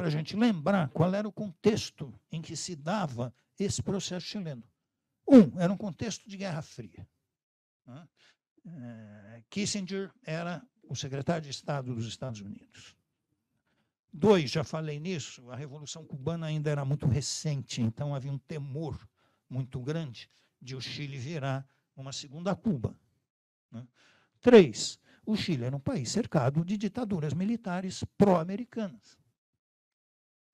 para a gente lembrar qual era o contexto em que se dava esse processo chileno. Um, era um contexto de Guerra Fria. Né? Eh, Kissinger era o secretário de Estado dos Estados Unidos. Dois, já falei nisso, a Revolução Cubana ainda era muito recente, então havia um temor muito grande de o Chile virar uma segunda Cuba. Né? Três, o Chile era um país cercado de ditaduras militares pró-americanas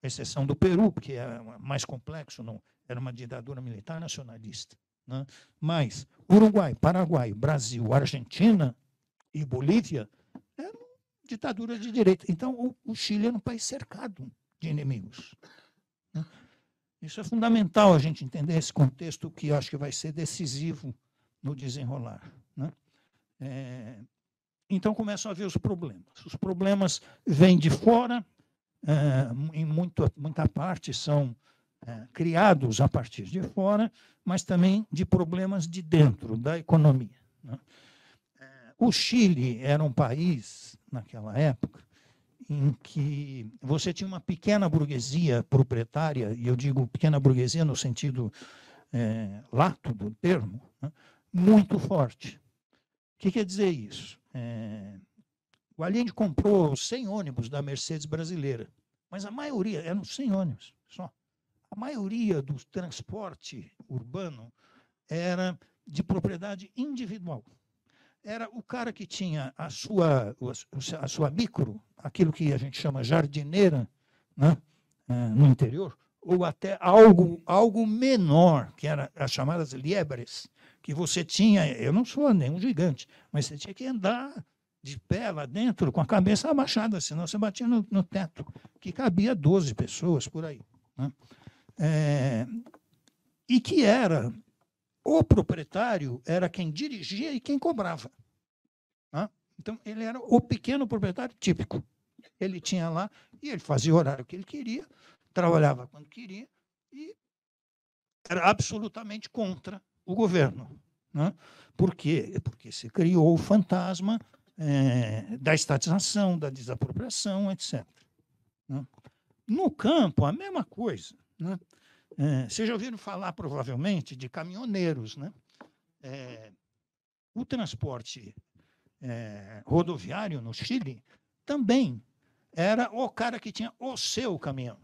exceção do Peru, porque é mais complexo, não, era uma ditadura militar nacionalista. Né? Mas Uruguai, Paraguai, Brasil, Argentina e Bolívia eram ditaduras de direita. Então, o, o Chile era um país cercado de inimigos. Né? Isso é fundamental a gente entender esse contexto que acho que vai ser decisivo no desenrolar. Né? É, então começam a ver os problemas. Os problemas vêm de fora, ah, em muito, muita parte, são ah, criados a partir de fora, mas também de problemas de dentro da economia. Né? Ah, o Chile era um país, naquela época, em que você tinha uma pequena burguesia proprietária, e eu digo pequena burguesia no sentido é, lato do termo, né, muito forte. O que quer dizer isso? É, o Allende comprou 100 ônibus da Mercedes brasileira, mas a maioria, eram 100 ônibus só, a maioria do transporte urbano era de propriedade individual. Era o cara que tinha a sua, a sua micro, aquilo que a gente chama jardineira, né? É, no interior, ou até algo, algo menor, que era as chamadas liebres, que você tinha, eu não sou nenhum gigante, mas você tinha que andar de pé lá dentro, com a cabeça abaixada, senão você batia no, no teto, que cabia 12 pessoas por aí. Né? É, e que era o proprietário, era quem dirigia e quem cobrava. Né? Então, ele era o pequeno proprietário típico. Ele tinha lá, e ele fazia o horário que ele queria, trabalhava quando queria, e era absolutamente contra o governo. Né? Por quê? Porque se criou o fantasma é, da estatização, da desapropriação, etc. Né? No campo, a mesma coisa. Né? É, vocês já ouviram falar, provavelmente, de caminhoneiros. Né? É, o transporte é, rodoviário no Chile também era o cara que tinha o seu caminhão.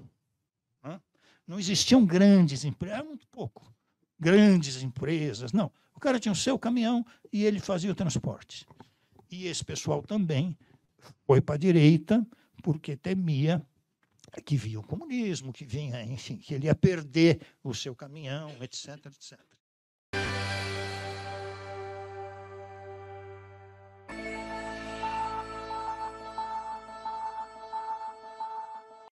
Né? Não existiam grandes empresas, era muito pouco. Grandes empresas, não. O cara tinha o seu caminhão e ele fazia o transporte. E esse pessoal também foi para a direita porque temia que vinha o comunismo, que vinha, enfim, que ele ia perder o seu caminhão, etc, etc.